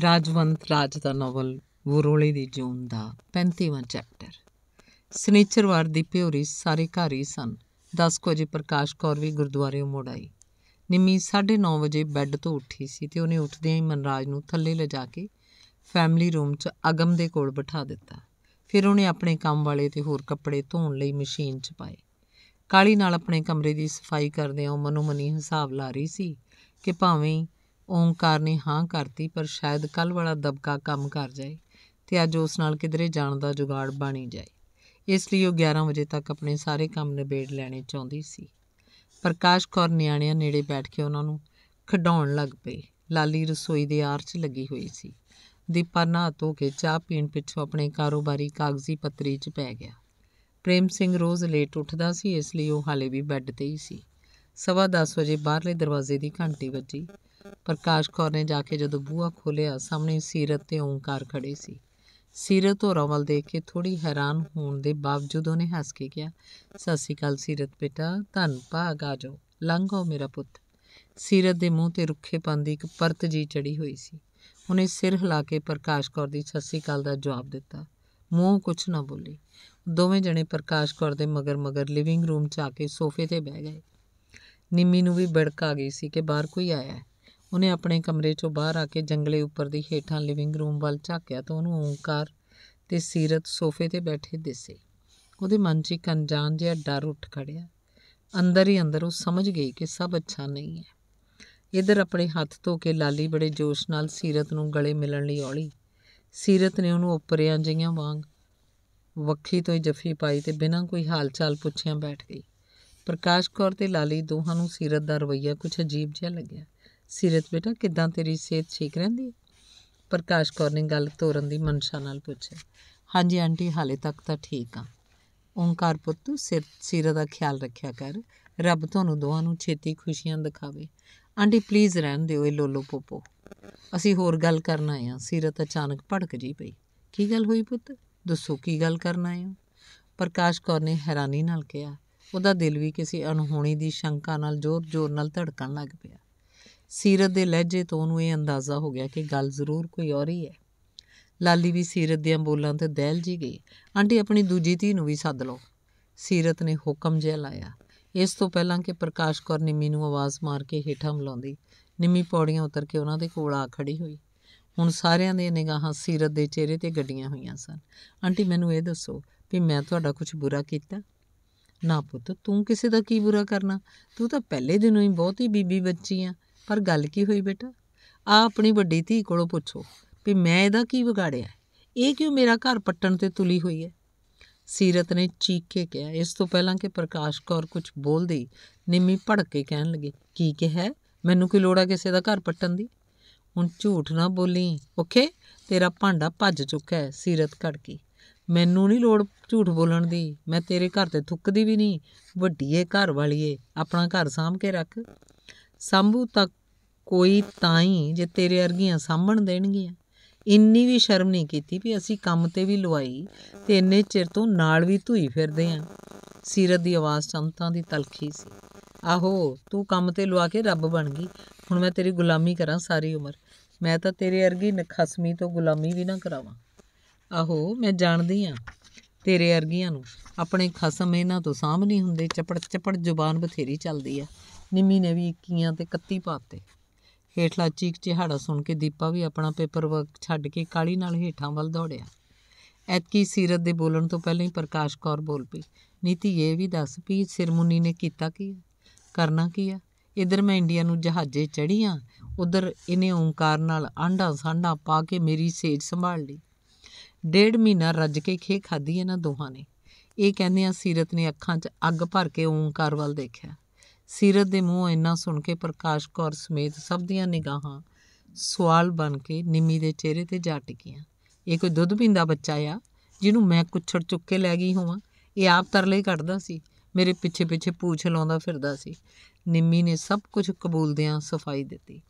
ਰਾਜਵੰਤ ਰਾਜ ਦਾ ਨੋਵਲ ਵੁਰੋਲੇ ਦੀ ਜੂਨ ਦਾ 35ਵਾਂ ਚੈਪਟਰ ਸਨੀਚਰਵਾਰ ਦੀ ਪਿਉਰੀ ਸਾਰੇ ਘਰ ਹੀ ਸਨ 10 ਵਜੇ ਪ੍ਰਕਾਸ਼ ਕੌਰ ਵੀ ਗੁਰਦੁਆਰੇ ਮੁੜ ਆਈ ਨਿੰਮੀ 9:30 ਵਜੇ ਬੈੱਡ ਤੋਂ ਉੱਠੀ ਸੀ ਤੇ ਉਹਨੇ ਉੱਠਦਿਆਂ ਹੀ ਮਨਰਾਜ ਨੂੰ ਥੱਲੇ ਲਿਜਾ ਕੇ ਫੈਮਿਲੀ ਰੂਮ 'ਚ ਅਗਮ ਦੇ ਕੋਲ ਬਿਠਾ ਦਿੱਤਾ ਫਿਰ ਉਹਨੇ ਆਪਣੇ ਕੰਮ ਵਾਲੇ ਤੇ ਹੋਰ ਕੱਪੜੇ ਧੋਣ ਲਈ ਮਸ਼ੀਨ 'ਚ ਪਾਏ ਕਾਲੀ ਨਾਲ ਆਪਣੇ ਕਮਰੇ ਦੀ ਸਫਾਈ ਕਰਦਿਆਂ ਉਹ ਮਨੋਮਨੀ ਹਿਸਾਬ ਲਾ ਰਹੀ ਸੀ ਕਿ ਭਾਵੇਂ ਓਮਕਾਰ ਨੇ ਹਾਂ ਕਰਤੀ ਪਰ ਸ਼ਾਇਦ ਕੱਲ ਵਾਲਾ ਦਬਕਾ ਕੰਮ ਕਰ ਜਾਏ ਤੇ ਅੱਜ ਉਸ ਨਾਲ ਕਿਧਰੇ ਜਾਣ ਦਾ ਜੁਗਾੜ ਬਣੀ ਜਾਏ ਇਸ ਲਈ ਉਹ 11 ਵਜੇ ਤੱਕ ਆਪਣੇ ਸਾਰੇ ਕੰਮ ਨਿਬੇੜ ਲੈਣੇ ਚਾਹੁੰਦੀ ਸੀ ਪ੍ਰਕਾਸ਼ ਕੌਰ ਨਿਆਣਿਆਂ ਨੇੜੇ ਬੈਠ ਕੇ ਉਹਨਾਂ ਨੂੰ ਖਡਾਉਣ ਲੱਗ ਪਈ ਲਾਲੀ ਰਸੋਈ ਦੇ ਆਰਚ ਲੱਗੀ ਹੋਈ ਸੀ ਦੀਪਾ ਨਾ ਧੋ ਕੇ ਚਾਹ ਪੀਣ ਪਿੱਛੋਂ ਆਪਣੇ ਕਾਰੋਬਾਰੀ ਕਾਗਜ਼ੀ ਪੱਤਰੀ 'ਚ ਪੈ ਗਿਆ ਪ੍ਰੇਮ ਸਿੰਘ ਰੋਜ਼ ਲੇਟ ਉੱਠਦਾ ਸੀ ਇਸ ਲਈ ਉਹ ਹਾਲੇ ਵੀ ਬੈੱਡ ਤੇ ਹੀ ਸੀ ਸਵਾ 10 ਵਜੇ ਬਾਹਰਲੇ ਦਰਵਾਜ਼ੇ ਦੀ ਘੰਟੀ ਵੱਜੀ ਪ੍ਰਕਾਸ਼ ਕੌਰ ਨੇ ਜਾ ਕੇ ਜਦੋਂ ਬੂਹਾ ਖੋਲਿਆ ਸਾਹਮਣੇ ਸੀਰਤ ਤੇ ਓਮਕਾਰ ਖੜੇ ਸੀ ਸੀਰਤ ਉਹ ਰਵਲ ਦੇਖ ਕੇ ਥੋੜੀ ਹੈਰਾਨ ਹੋਣ ਦੇ ਬਾਵਜੂਦ ਉਹਨੇ ਹੱਸ ਕੇ ਕਿਹਾ ਸਤਿ ਸ਼੍ਰੀ ਅਕਾਲ ਸੀਰਤ ਬੇਟਾ ਧੰਨ ਭਾਗ ਆ ਜਾਓ ਲੰਘੋ ਮੇਰਾ ਪੁੱਤ ਸੀਰਤ ਦੇ ਮੂੰਹ ਤੇ ਰੁੱਖੇ ਦੀ ਇੱਕ ਪਰਤ ਜੀ ਚੜੀ ਹੋਈ ਸੀ ਉਹਨੇ ਸਿਰ ਹਿਲਾ ਕੇ ਪ੍ਰਕਾਸ਼ ਕੌਰ ਦੀ ਸਤਿ ਸ਼੍ਰੀ ਅਕਾਲ ਦਾ ਜਵਾਬ ਦਿੱਤਾ ਮੂੰਹ ਕੁਛ ਨਾ ਬੋਲੀ ਦੋਵੇਂ ਜਣੇ ਪ੍ਰਕਾਸ਼ ਕੌਰ ਦੇ ਮਗਰ ਮਗਰ ਲਿਵਿੰਗ ਰੂਮ 'ਚ ਆ ਕੇ ਸੋਫੇ ਤੇ ਬਹਿ ਗਏ ਨਿੰਮੀ ਨੂੰ ਵੀ ਬੜਕ ਆ ਗਈ ਸੀ ਕਿ ਬਾਹਰ ਕੋਈ ਆਇਆ ਹੈ ਉਹਨੇ ਆਪਣੇ ਕਮਰੇ 'ਚੋਂ ਬਾਹਰ ਆ ਕੇ ਜੰਗਲੇ ਉੱਪਰ ਦੀ ਹੇਠਾਂ ਲਿਵਿੰਗ ਰੂਮ ਵੱਲ ਝਾਕਿਆ ਤਾਂ ਉਹਨੂੰ ਓਮਕਾਰ ਤੇ ਸੀਰਤ ਸੋਫੇ ਤੇ ਬੈਠੇ ਦਿਸੇ ਉਹਦੇ ਮਨ 'ਚ ਇੱਕ ਅਣਜਾਣ ਜਿਹਾ ਡਰ ਉੱਠ ਖੜਿਆ ਅੰਦਰ ਹੀ ਅੰਦਰ ਉਹ ਸਮਝ ਗਈ ਕਿ ਸਭ ਅੱਛਾ ਨਹੀਂ ਹੈ ਇਧਰ ਆਪਣੇ ਹੱਥ ਧੋ ਕੇ ਲਾਲੀ ਬੜੇ ਜੋਸ਼ ਨਾਲ ਸੀਰਤ ਨੂੰ ਗਲੇ ਮਿਲਣ ਲਈ ਔਲੀ ਸੀਰਤ ਨੇ ਉਹਨੂੰ ਉੱਪਰਿਆਂ ਜਿਹੀਆਂ ਵਾਂਗ ਵੱਖੀ ਤੋਂ ਹੀ ਜੱਫੀ ਪਾਈ ਤੇ ਬਿਨਾਂ ਕੋਈ ਹਾਲਚਾਲ ਪੁੱਛਿਆਂ ਬੈਠ ਗਈ ਪ੍ਰਕਾਸ਼ ਕੌਰ ਤੇ ਲਾਲੀ ਦੋਹਾਂ ਨੂੰ ਸੀਰਤ ਦਾ ਰਵਈਆ ਕੁਝ ਅਜੀਬ ਜਿਹਾ ਲੱਗਿਆ ਸੀਰਤ ਬੇਟਾ ਕਿਦਾਂ ਤੇਰੀ ਸਿਹਤ ਠੀਕ ਰਹਿੰਦੀ ਹੈ ਪ੍ਰਕਾਸ਼ ਕੌਰ ਨੇ ਗੱਲ ਤੋਰਨ ਦੀ ਮਨਸ਼ਾ ਨਾਲ ਪੁੱਛਿਆ ਹਾਂਜੀ ਆਂਟੀ ਹਾਲੇ ਤੱਕ ਤਾਂ ਠੀਕ ਆ ਓਮਕਾਰ ਪੁੱਤ ਤੂੰ ਸਿਰ ਦਾ ਖਿਆਲ ਰੱਖਿਆ ਕਰ ਰੱਬ ਤੁਹਾਨੂੰ ਦੋਹਾਂ ਨੂੰ ਛੇਤੀ ਖੁਸ਼ੀਆਂ ਦਿਖਾਵੇ ਆਂਟੀ ਪਲੀਜ਼ ਰਹਿਣ ਦਿਓ ਇਹ ਲੋਲੋ ਪੋਪੋ ਅਸੀਂ ਹੋਰ ਗੱਲ ਕਰਨ ਆਏ ਆ ਸੀਰਤ ਅਚਾਨਕ ਭੜਕ ਜੀ ਪਈ ਕੀ ਗੱਲ ਹੋਈ ਪੁੱਤ ਦੱਸੋ ਕੀ ਗੱਲ ਕਰਨ ਆਏ ਹੋ ਪ੍ਰਕਾਸ਼ ਕੌਰ ਨੇ ਹੈਰਾਨੀ ਨਾਲ ਕਿਹਾ ਉਹਦਾ ਦਿਲ ਵੀ ਕਿਸੇ ਅਣਹੋਣੀ ਦੀ ਸ਼ੰਕਾ ਨਾਲ ਜ਼ੋਰ-ਜ਼ੋਰ ਨਾਲ ਧੜਕਣ ਲੱਗ ਪਿਆ ਸੀਰਤ ਦੇ ਲਹਿਜੇ ਤੋਂ ਉਹਨੂੰ ਇਹ ਅੰਦਾਜ਼ਾ ਹੋ ਗਿਆ ਕਿ ਗੱਲ ਜ਼ਰੂਰ ਕੋਈ ਔਰ ਹੀ ਹੈ ਲਾਲੀ ਵੀ ਸੀਰਤ ਦੀਆਂ ਬੋਲਾਂ ਤੇ ਦਹਿਲ ਜੀ ਗਈ ਆਂਟੀ ਆਪਣੀ ਦੂਜੀ ਧੀ ਨੂੰ ਵੀ ਸੱਦ ਲਓ ਸੀਰਤ ਨੇ ਹੁਕਮ ਜਿਹਾ ਲਾਇਆ ਇਸ ਤੋਂ ਪਹਿਲਾਂ ਕਿ ਪ੍ਰਕਾਸ਼ ਕੌਰ ਨਿੰਮੀ ਨੂੰ ਆਵਾਜ਼ ਮਾਰ ਕੇ ਹੇਠਾਂ ਬੁਲਾਉਂਦੀ ਨਿੰਮੀ ਪੌੜੀਆਂ ਉਤਰ ਕੇ ਉਹਨਾਂ ਦੇ ਕੋਲ ਆ ਖੜੀ ਹੋਈ ਹੁਣ ਸਾਰਿਆਂ ਦੀਆਂ ਨਿਗਾਹਾਂ ਸੀਰਤ ਦੇ ਚਿਹਰੇ ਤੇ ਗੱਡੀਆਂ ਹੋਈਆਂ ਸਨ ਆਂਟੀ ਮੈਨੂੰ ਇਹ ਦੱਸੋ ਵੀ ਮੈਂ ਤੁਹਾਡਾ ਕੁਝ ਬੁਰਾ ਕੀਤਾ ਨਾ ਪੁੱਤ ਤੂੰ ਕਿਸੇ ਦਾ ਕੀ ਬੁਰਾ ਕਰਨਾ ਤੂੰ ਤਾਂ ਪਹਿਲੇ ਦਿਨੋਂ ਹੀ ਬਹੁਤ ਹੀ ਬੀਬੀ ਬੱਚੀ ਆ ਪਰ ਗੱਲ ਕੀ ਹੋਈ ਬੇਟਾ ਆ ਆਪਣੀ ਵੱਡੀ ਧੀ ਕੋਲੋਂ ਪੁੱਛੋ ਵੀ ਮੈਂ ਇਹਦਾ ਕੀ ਵਿਗਾੜਿਆ ਇਹ ਕਿਉਂ ਮੇਰਾ ਘਰ ਪੱਟਣ ਤੇ ਤੁਲੀ ਹੋਈ ਹੈ ਸੀਰਤ ਨੇ ਚੀਕ ਕੇ ਕਿਹਾ ਇਸ ਤੋਂ ਪਹਿਲਾਂ ਕਿ ਪ੍ਰਕਾਸ਼ ਕੌਰ ਕੁਝ ਬੋਲਦੀ ਨਿੰਮੀ ਭੜਕ ਕੇ ਕਹਿਣ ਲੱਗੀ ਕੀ ਕਿਹਾ ਮੈਨੂੰ ਕੋਈ ਲੋੜ ਆ ਕਿਸੇ ਦਾ ਘਰ ਪੱਟਣ ਦੀ ਹੁਣ ਝੂਠ ਨਾ ਬੋਲੀ ਓਕੇ ਤੇਰਾ ਭਾਂਡਾ ਭੱਜ ਚੁੱਕਾ ਹੈ ਸੀਰਤ ਕੇ ਮੈਨੂੰ ਨਹੀਂ ਲੋੜ ਝੂਠ ਬੋਲਣ ਦੀ ਮੈਂ ਤੇਰੇ ਘਰ ਤੇ ਥੁੱਕਦੀ ਵੀ ਨਹੀਂ ਵੱਡੀਏ ਘਰ ਵਾਲੀਏ ਆਪਣਾ ਘਰ ਸਾਂਭ ਕੇ ਰੱਖ ਸੰਭੂ ਤੱਕ ਕੋਈ ਤਾਂ ਹੀ ਜੇ ਤੇਰੇ ਅਰਗੀਆਂ ਸਾਹਮਣ ਦੇਣਗੀਆਂ ਇੰਨੀ ਵੀ ਸ਼ਰਮ ਨਹੀਂ ਕੀਤੀ ਵੀ ਅਸੀਂ ਕੰਮ ਤੇ ਵੀ ਲਵਾਈ ਤੇ ਇੰਨੇ ਚਿਰ ਤੋਂ ਨਾਲ ਵੀ ਧੂਈ ਫਿਰਦੇ ਆਂ ਸੀਰਤ ਦੀ ਆਵਾਜ਼ ਚੰਤਾਂ ਦੀ ਤਲਖੀ ਸੀ ਆਹੋ ਤੂੰ ਕੰਮ ਤੇ ਲਵਾ ਕੇ ਰੱਬ ਬਣ ਗਈ ਹੁਣ ਮੈਂ ਤੇਰੀ ਗੁਲਾਮੀ ਕਰਾਂ ਸਾਰੀ ਉਮਰ ਮੈਂ ਤਾਂ ਤੇਰੇ ਅਰਗੀ ਨਖਸਮੀ ਤੋਂ ਗੁਲਾਮੀ ਵੀ ਨਾ ਕਰਾਵਾਂ ਆਹੋ ਮੈਂ ਜਾਣਦੀ ਆਂ ਤੇਰੇ ਅਰਗੀਆਂ ਨੂੰ ਆਪਣੇ ਖਸਮ ਇਹਨਾਂ ਤੋਂ ਸਾਹਮਣੇ ਹੁੰਦੇ ਚਪੜ ਚਪੜ ਜ਼ੁਬਾਨ ਬਥੇਰੀ ਚੱਲਦੀ ਆ ਨਿੰਮੀ ਨੇ ਵੀ 21 ਤੇ 31 ਪਾਤੇ ਹੇਠਲਾ ਚੀਕ ਚਿਹਾੜਾ ਸੁਣ ਕੇ ਦੀਪਾ ਵੀ ਆਪਣਾ ਪੇਪਰ ਵਰਕ ਛੱਡ ਕੇ ਕਾਲੀ ਨਾਲ ਹੇਠਾਂ ਵੱਲ ਦੌੜਿਆ ਐਤਕੀ ਸੀਰਤ ਦੇ ਬੋਲਣ ਤੋਂ ਪਹਿਲਾਂ ਹੀ ਪ੍ਰਕਾਸ਼ ਕੌਰ ਬੋਲ ਪਈ ਨੀਤੀ ਇਹ ਵੀ ਦੱਸ ਪਈ ਸਿਰਮੁਨੀ ਨੇ ਕੀਤਾ ਕੀ ਕਰਨਾ ਕੀ ਆ ਇਧਰ ਮੈਂ ਇੰਡੀਆ ਨੂੰ ਜਹਾਜ਼ੇ ਚੜੀਆਂ ਉਧਰ ਇਹਨੇ ਓੰਕਾਰ ਨਾਲ ਆਂਡਾ ਸਾਂਡਾ ਪਾ ਕੇ ਮੇਰੀ ਸੇਜ ਸੰਭਾਲ ਲਈ ਡੇਢ ਮਹੀਨਾ ਰੱਜ ਕੇ ਖੇ ਖਾਦੀ ਇਹਨਾਂ ਦੋਹਾਂ ਨੇ ਇਹ ਕਹਿੰਦੇ ਆ ਸੀਰਤ ਨੇ ਅੱਖਾਂ 'ਚ ਅੱਗ ਭਰ ਕੇ ਓੰਕਾਰ ਵੱਲ ਦੇਖਿਆ ਸੀਰਤ ਦੇ ਮੂੰਹ ਇੰਨਾ ਸੁਣ ਕੇ ਪ੍ਰਕਾਸ਼ ਕੌਰ ਸਮੇਤ ਸਭ ਦੀਆਂ ਨਿਗਾਹਾਂ ਸਵਾਲ ਬਣ ਕੇ ਨਿੰਮੀ ਦੇ ਚਿਹਰੇ ਤੇ ਜਾ ਟਿਕੀਆਂ ਇਹ ਕੋਈ ਦੁੱਧ ਪੀਂਦਾ ਬੱਚਾ ਆ ਜਿਹਨੂੰ ਮੈਂ ਕੁੱਛੜ ਚੁੱਕ ਕੇ ਲੈ ਗਈ ਹੋਵਾਂ ਇਹ ਆਪ ਤਰਲੇ ਹੀ ਕੱਢਦਾ ਸੀ ਮੇਰੇ ਪਿੱਛੇ ਪਿੱਛੇ ਪੂਛ ਲਾਉਂਦਾ ਫਿਰਦਾ ਸੀ ਨਿੰਮੀ ਨੇ ਸਭ ਕੁਝ ਕਬੂਲਦਿਆਂ ਸਫਾਈ ਦਿੱਤੀ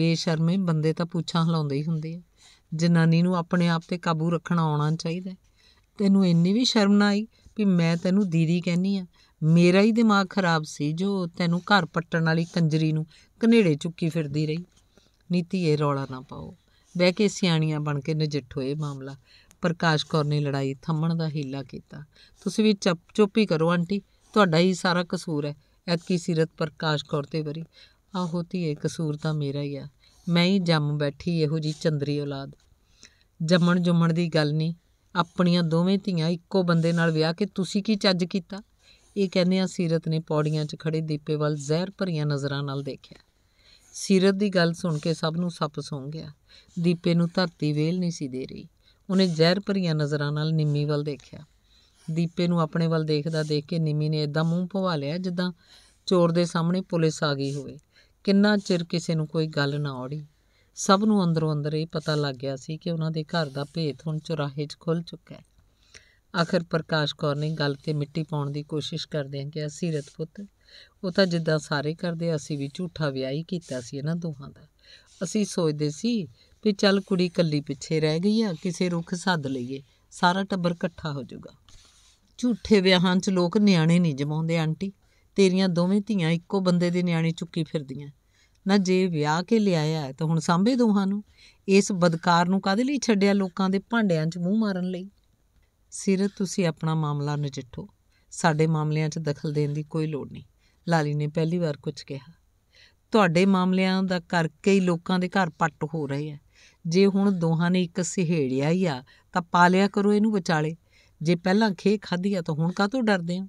ਬੇਸ਼ਰਮੇ ਬੰਦੇ ਤਾਂ ਪੂਛਾਂ ਹਲਾਉਂਦੇ ਹੀ ਹੁੰਦੇ ਆ ਜਨਾਨੀ ਨੂੰ ਆਪਣੇ ਆਪ ਤੇ ਕਾਬੂ ਰੱਖਣਾ ਆਉਣਾ ਚਾਹੀਦਾ ਤੈਨੂੰ ਇੰਨੀ ਵੀ ਸ਼ਰਮ ਨਾ ਆਈ ਵੀ ਮੈਂ ਤੈਨੂੰ ਦੀਦੀ ਕਹਿੰਨੀ ਆ ਮੇਰਾ ਹੀ ਦਿਮਾਗ ਖਰਾਬ ਸੀ ਜੋ ਤੈਨੂੰ ਘਰ ਪੱਟਣ ਵਾਲੀ ਕੰਜਰੀ ਨੂੰ ਕਨੇੜੇ ਚੁੱਕੀ ਫਿਰਦੀ ਰਹੀ ਨੀਤੀ ਇਹ ਰੌਲਾ ਨਾ ਪਾਓ ਬਹਿ ਕੇ ਸਿਆਣੀਆਂ ਬਣ ਕੇ ਨਜਿੱਠੋ ਇਹ ਮਾਮਲਾ ਪ੍ਰਕਾਸ਼ ਕੌਰ ਨੇ ਲੜਾਈ ਥੰਮਣ ਦਾ ਹੀਲਾ ਕੀਤਾ ਤੁਸੀਂ ਵੀ ਚੁੱਪ ਚੁੱਪੀ ਕਰੋ ਆਂਟੀ ਤੁਹਾਡਾ ਹੀ ਸਾਰਾ ਕਸੂਰ ਹੈ ਐਤਕੀ ਸਿਰਤ ਪ੍ਰਕਾਸ਼ ਕੌਰ ਤੇ ਵਰੀ ਆਹੋ ਧੀਏ ਕਸੂਰ ਤਾਂ ਮੇਰਾ ਹੀ ਆ ਮੈਂ ਹੀ ਜੰਮ ਬੈਠੀ ਇਹੋ ਜੀ ਚੰਦਰੀ ਔਲਾਦ ਜੰਮਣ ਜੁੰਮਣ ਦੀ ਗੱਲ ਨਹੀਂ ਆਪਣੀਆਂ ਦੋਵੇਂ ਧੀਆਂ ਇੱਕੋ ਬੰਦੇ ਨਾਲ ਵਿਆਹ ਕੇ ਤੁਸੀਂ ਕੀ ਚੱਜ ਕੀਤਾ ਇਹ ਆ ਸੀਰਤ ਨੇ ਪੌੜੀਆਂ 'ਚ ਖੜੇ ਦੀਪੇ ਵੱਲ ਜ਼ਹਿਰ ਭਰੀਆਂ ਨਜ਼ਰਾਂ ਨਾਲ ਦੇਖਿਆ ਸੀਰਤ ਦੀ ਗੱਲ ਸੁਣ ਕੇ ਸਭ ਨੂੰ ਸੱਪ ਸੌਂ ਗਿਆ ਦੀਪੇ ਨੂੰ ਧਰਤੀ ਵੇਲ ਨਹੀਂ ਸੀ ਦੇ ਰਹੀ ਉਹਨੇ ਜ਼ਹਿਰ ਭਰੀਆਂ ਨਜ਼ਰਾਂ ਨਾਲ ਨਿੰਮੀ ਵੱਲ ਦੇਖਿਆ ਦੀਪੇ ਨੂੰ ਆਪਣੇ ਵੱਲ ਦੇਖਦਾ ਦੇਖ ਕੇ ਨਿੰਮੀ ਨੇ ਇਦਾਂ ਮੂੰਹ ਭਵਾ ਲਿਆ ਜਿੱਦਾਂ ਚੋਰ ਦੇ ਸਾਹਮਣੇ ਪੁਲਿਸ ਆ ਗਈ ਹੋਵੇ ਕਿੰਨਾ ਚਿਰ ਕਿਸੇ ਨੂੰ ਕੋਈ ਗੱਲ ਨਾ ਔੜੀ ਸਭ ਨੂੰ ਅੰਦਰੋਂ ਅੰਦਰ ਇਹ ਪਤਾ ਲੱਗ ਗਿਆ ਸੀ ਕਿ ਉਹਨਾਂ ਦੇ ਘਰ ਦਾ ਭੇਤ ਹੁਣ ਚੁਰਾਹੇ 'ਚ ਖੁੱਲ ਚੁੱਕਾ ਹੈ ਆਖਰ ਪ੍ਰਕਾਸ਼ ਕੌਰ ਨੇ ਗੱਲ ਤੇ ਮਿੱਟੀ ਪਾਉਣ ਦੀ ਕੋਸ਼ਿਸ਼ ਕਰਦੇ ਕਰਦਿਆਂ ਕਿ ਅਸੀਂ ਪੁੱਤ ਉਹ ਤਾਂ ਜਿੱਦਾਂ ਸਾਰੇ ਕਰਦੇ ਅਸੀਂ ਵੀ ਝੂਠਾ ਵਿਆਹ ਹੀ ਕੀਤਾ ਸੀ ਇਹਨਾਂ ਦੋਹਾਂ ਦਾ ਅਸੀਂ ਸੋਚਦੇ ਸੀ ਵੀ ਚੱਲ ਕੁੜੀ ਕੱਲੀ ਪਿੱਛੇ ਰਹਿ ਗਈ ਆ ਕਿਸੇ ਰੁੱਖ ਸੱਦ ਲਈਏ ਸਾਰਾ ਟੱਬਰ ਇਕੱਠਾ ਹੋ ਜਾਊਗਾ ਝੂਠੇ ਵਿਆਹਾਂ 'ਚ ਲੋਕ ਨਿਆਣੇ ਨਹੀਂ ਜਮਾਉਂਦੇ ਆਂਟੀ ਤੇਰੀਆਂ ਦੋਵੇਂ ਧੀਆਂ ਇੱਕੋ ਬੰਦੇ ਦੇ ਨਿਆਣੇ ਚੁੱਕੀ ਫਿਰਦੀਆਂ ਨਾ ਜੇ ਵਿਆਹ ਕੇ ਲਿਆਇਆ ਤਾਂ ਹੁਣ ਸਾਂਭੇ ਦੋਹਾਂ ਨੂੰ ਇਸ ਬਦਕਾਰ ਨੂੰ ਕਾਦੇ ਲਈ ਛੱਡਿਆ ਲੋਕਾਂ ਦੇ ਭਾਂਡਿਆਂ 'ਚ ਮੂੰਹ ਮਾਰਨ ਲਈ ਸਿਰ ਤੁਸੀਂ ਆਪਣਾ ਮਾਮਲਾ ਨਜਿੱਠੋ ਸਾਡੇ ਮਾਮਲਿਆਂ 'ਚ ਦਖਲ ਦੇਣ ਦੀ ਕੋਈ ਲੋੜ ਨਹੀਂ ਲਾਲੀ ਨੇ ਪਹਿਲੀ ਵਾਰ ਕੁਝ ਕਿਹਾ ਤੁਹਾਡੇ ਮਾਮਲਿਆਂ ਦਾ ਕਰਕੇ ਹੀ ਲੋਕਾਂ ਦੇ ਘਰ ਪੱਟ ਹੋ ਰਹੇ ਆ ਜੇ ਹੁਣ ਦੋਹਾਂ ਨੇ ਇੱਕ ਸਿਹੇੜਿਆ ਹੀ ਆ ਤਾਂ ਪਾ ਲਿਆ ਕਰੋ ਇਹਨੂੰ ਵਿਚਾਲੇ ਜੇ ਪਹਿਲਾਂ ਖੇ ਖਾਧੀ ਆ ਤਾਂ ਹੁਣ ਕਾਹਤੋਂ ਡਰਦੇ ਹੋ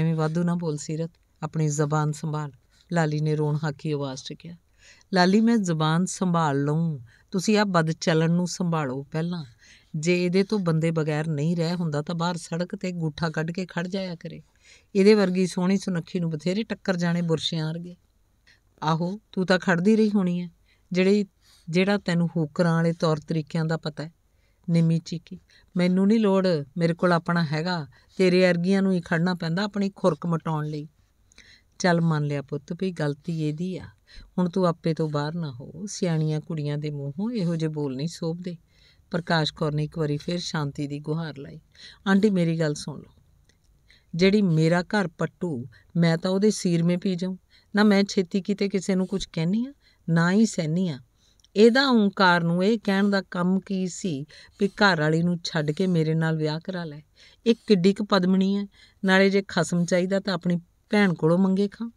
ਐਵੇਂ ਵਾਧੂ ਨਾ ਬੋਲ ਸਿਰਤ ਆਪਣੀ ਜ਼ਬਾਨ ਸੰਭਾਲ ਲਾਲੀ ਨੇ ਰੋਣ ਹਾਕੀ ਆਵਾਜ਼ 'ਚ ਕਿਹਾ ਲਾਲੀ ਮੈਂ ਜ਼ੁਬਾਨ ਸੰਭਾਲ ਲਵਾਂ ਤੁਸੀਂ ਆ ਬਦ ਚੱਲਣ ਨੂੰ ਸੰਭਾਲੋ ਪਹਿਲਾਂ ਜੇ ਇਹਦੇ ਤੋਂ ਬੰਦੇ ਬਗੈਰ ਨਹੀਂ ਰਹਿ ਹੁੰਦਾ ਤਾਂ ਬਾਹਰ ਸੜਕ ਤੇ ਗੁੱਠਾ ਕੱਢ ਕੇ ਖੜ ਜਾਇਆ ਕਰੇ ਇਹਦੇ ਵਰਗੀ ਸੋਹਣੀ ਸੁਨੱਖੀ ਨੂੰ ਬਥੇਰੇ ਟੱਕਰ ਜਾਣੇ ਬੁਰਸ਼ਿਆਂ ਵਰਗੇ ਆਹੋ ਤੂੰ ਤਾਂ ਖੜਦੀ ਰਹੀ ਹੋਣੀ ਐ ਜਿਹੜੀ ਜਿਹੜਾ ਤੈਨੂੰ ਹੋਕਰਾਂ ਵਾਲੇ ਤੌਰ ਤਰੀਕਿਆਂ ਦਾ ਪਤਾ ਹੈ ਨਿਮੀ ਚੀਕੀ ਮੈਨੂੰ ਨਹੀਂ ਲੋੜ ਮੇਰੇ ਕੋਲ ਆਪਣਾ ਹੈਗਾ ਤੇਰੇ ਅਰਗੀਆਂ ਨੂੰ ਹੀ ਖੜਨਾ ਪੈਂਦਾ ਆਪਣੀ ਖੁਰਕ ਮਟਾਉਣ ਲਈ ਚੱਲ ਮੰਨ ਲਿਆ ਪੁੱਤ ਵੀ ਗਲਤੀ ਇਹਦੀ ਆ ਹੁਣ ਤੂੰ ਆਪੇ ਤੋਂ ਬਾਹਰ ਨਾ ਹੋ ਸਿਆਣੀਆਂ ਕੁੜੀਆਂ ਦੇ ਮੂੰਹੋਂ ਇਹੋ ਜਿਹੇ ਬੋਲ ਨਹੀਂ ਸੋਭਦੇ ਪ੍ਰਕਾਸ਼ ਕੌਰ ਨੇ ਇੱਕ ਵਾਰੀ ਫਿਰ ਸ਼ਾਂਤੀ ਦੀ ਗੁਹਾਰ ਲਾਈ ਆਂਟੀ ਮੇਰੀ ਗੱਲ ਸੁਣ ਲਓ ਜਿਹੜੀ ਮੇਰਾ ਘਰ ਪੱਟੂ ਮੈਂ ਤਾਂ ਉਹਦੇ ਸੀਰ ਮੇ ਪੀ ਜਾਉ ਨਾ ਮੈਂ ਛੇਤੀ ਕਿਤੇ ਕਿਸੇ ਨੂੰ ਕੁਝ ਕਹਿਨੀ ਆ ਨਾ ਹੀ ਸਹਿਨੀ ਆ ਇਹਦਾ ਓੰਕਾਰ ਨੂੰ ਇਹ ਕਹਿਣ ਦਾ ਕੰਮ ਕੀ ਸੀ ਵੀ ਘਰ ਵਾਲੀ ਨੂੰ ਛੱਡ ਕੇ ਮੇਰੇ ਨਾਲ ਵਿਆਹ ਕਰਾ ਲੈ ਇਹ ਕਿੱਡੀ ਕੁ ਪਦਮਣੀ ਹੈ ਨਾਲੇ ਜੇ ਖਸਮ ਚਾਹੀਦਾ ਤਾਂ ਆਪਣੀ ਭੈਣ ਕੋਲੋਂ ਮੰਗੇ ਖਾਂ